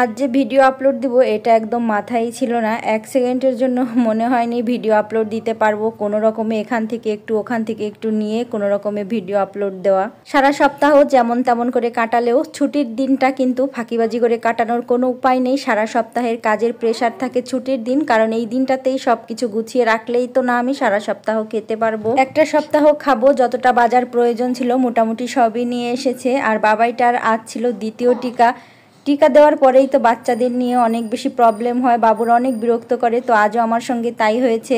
আজ যে video upload দিব এটা একদম মাথায় ছিল না এক সেকেন্ডের জন্য মনে হয়নি ভিডিও আপলোড দিতে পারবো কোনো রকমে এখান থেকে একটু ওখান থেকে একটু নিয়ে কোনো রকমে ভিডিও আপলোড দেওয়া সারা সপ্তাহ যেমন তেমন করে কাটালেও ছুটির দিনটা কিন্তু ফাঁকিবাজি করে কাটানোর কোনো উপায় নেই সারা সপ্তাহের কাজের প্রেশার থাকে ছুটির দিন কারণ এই দিনটাতেই সব কিছু গুছিয়ে রাখলেই তো না আমি সারা সপ্তাহ খেতে পারবো একটা সপ্তাহ খাবো যতটা বাজার প্রয়োজন ছিল মোটামুটি সবই নিয়ে এসেছে আর বাবাইটার আজ ছিল দ্বিতীয় টিকা টিকা দেওয়ার পরেই তো বাচ্চাদের নিয়ে অনেক বেশি প্রবলেম হয় বাবুরা অনেক বিরক্ত করে তো আজও আমার সঙ্গে তাই হয়েছে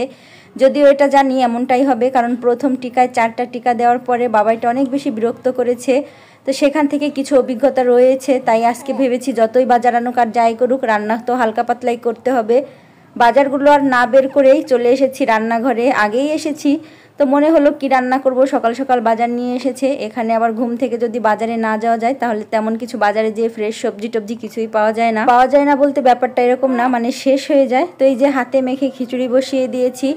যদিও এটা জানি এমনটাই হবে কারণ প্রথম টিকায় চারটা টিকা দেওয়ার পরে বাবাইটা অনেক বেশি বিরক্ত করেছে তো সেখান থেকে কিছু অভিজ্ঞতা রয়েছে তাই আজকে ভেবেছি যতই বাজারানো কার যাই করুক রান্না তো হালকা পাতলাই করতে হবে বাজারগুলো আর না বের করেই চলে এসেছি রান্নাঘরে আগেই এসেছি তো মনে হলো কি রান্না করব সকাল সকাল বাজার নিয়ে এসেছে এখানে আবার ঘুম থেকে যদি বাজারে না যাওয়া যায় তাহলে তেমন কিছু বাজারে যেয়ে ফ্রেশ সবজি টবজি কিছুই পাওয়া যায় না পাওয়া যায় না বলতে ব্যাপারটা এরকম না মানে শেষ হয়ে যায় তো এই যে হাতে মেখে খিচুড়ি বসিয়ে দিয়েছি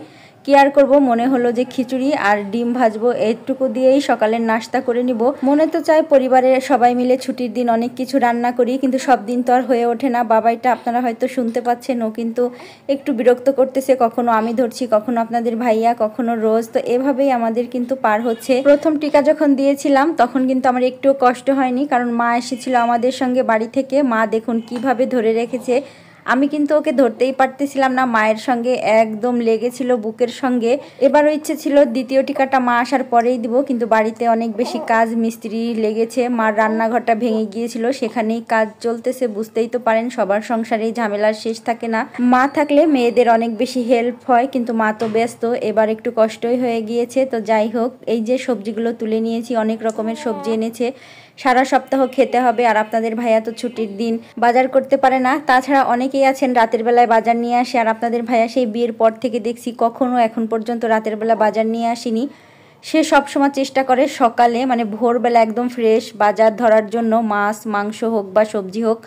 কি আর করবো মনে হলো যে খিচুড়ি আর ডিম ভাজবো এইটুকু দিয়েই সকালের নাস্তা করে নিব মনে তো চায় পরিবারের সবাই মিলে ছুটির দিন অনেক কিছু রান্না করি কিন্তু সব দিন তো আর হয়ে ওঠে না বাবাইটা আপনারা হয়তো শুনতে পাচ্ছেন ও কিন্তু একটু বিরক্ত করতেছে কখনো আমি ধরছি কখনো আপনাদের ভাইয়া কখনো রোজ তো এভাবেই আমাদের কিন্তু পার হচ্ছে প্রথম টিকা যখন দিয়েছিলাম তখন কিন্তু আমার একটু কষ্ট হয়নি কারণ মা এসেছিল আমাদের সঙ্গে বাড়ি থেকে মা দেখুন কিভাবে ধরে রেখেছে আমি কিন্তু ওকে ধরতেই পারতেছিলাম না মায়ের সঙ্গে একদম লেগেছিল বুকের সঙ্গে এবারও ইচ্ছে ছিল দ্বিতীয় টিকাটা মা আসার পরেই দিব কিন্তু বাড়িতে অনেক বেশি কাজ মিস্ত্রি লেগেছে মার রান্নাঘরটা ভেঙে গিয়েছিল সেখানেই কাজ চলতেছে বুঝতেই তো পারেন সবার সংসারেই ঝামেলার শেষ থাকে না মা থাকলে মেয়েদের অনেক বেশি হেল্প হয় কিন্তু মা তো ব্যস্ত এবার একটু কষ্টই হয়ে গিয়েছে তো যাই হোক এই যে সবজিগুলো তুলে নিয়েছি অনেক রকমের সবজি এনেছে সারা সপ্তাহ খেতে হবে আর আপনাদের ভাইয়া তো ছুটির দিন বাজার করতে পারে না তাছাড়া অনেক অনেকেই আছেন রাতের বেলায় বাজার নিয়ে আসে আর আপনাদের ভাইয়া সেই বিয়ের পর থেকে দেখছি কখনো এখন পর্যন্ত রাতের বেলা বাজার নিয়ে আসেনি সে সবসময় চেষ্টা করে সকালে মানে ভোরবেলা একদম ফ্রেশ বাজার ধরার জন্য মাছ মাংস হোক বা সবজি হোক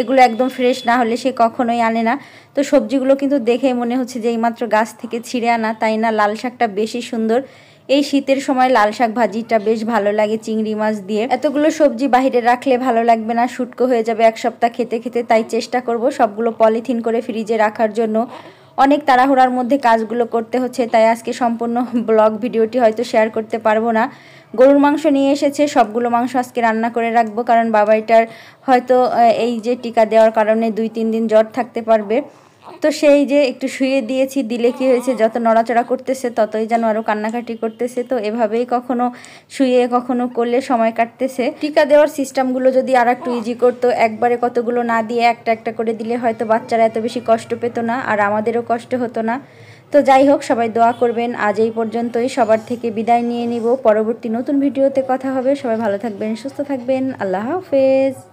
এগুলো একদম ফ্রেশ না হলে সে কখনোই আনে না তো সবজিগুলো কিন্তু দেখে মনে হচ্ছে যে এইমাত্র গাছ থেকে ছিঁড়ে আনা তাই না লাল শাকটা বেশি সুন্দর এই শীতের সময় লাল শাক ভাজিটা বেশ ভালো লাগে চিংড়ি মাছ দিয়ে এতগুলো সবজি বাহিরে রাখলে ভালো লাগবে না শুটকো হয়ে যাবে এক সপ্তাহ খেতে খেতে তাই চেষ্টা করব সবগুলো পলিথিন করে ফ্রিজে রাখার জন্য অনেক তাড়াহুড়ার মধ্যে কাজগুলো করতে হচ্ছে তাই আজকে সম্পূর্ণ ব্লগ ভিডিওটি হয়তো শেয়ার করতে পারবো না গরুর মাংস নিয়ে এসেছে সবগুলো মাংস আজকে রান্না করে রাখবো কারণ বাবাইটার হয়তো এই যে টিকা দেওয়ার কারণে দুই তিন দিন জ্বর থাকতে পারবে তো সেই যে একটু শুয়ে দিয়েছি দিলে কি হয়েছে যত নড়াচড়া করতেছে ততই যেন আরও কান্নাকাটি করতেছে তো এভাবেই কখনো শুয়ে কখনো করলে সময় কাটতেছে টিকা দেওয়ার সিস্টেমগুলো যদি আর একটু ইজি করতো একবারে কতগুলো না দিয়ে একটা একটা করে দিলে হয়তো বাচ্চারা এত বেশি কষ্ট পেত না আর আমাদেরও কষ্ট হতো না তো যাই হোক সবাই দোয়া করবেন আজ এই পর্যন্তই সবার থেকে বিদায় নিয়ে নিব পরবর্তী নতুন ভিডিওতে কথা হবে সবাই ভালো থাকবেন সুস্থ থাকবেন আল্লাহ হাফেজ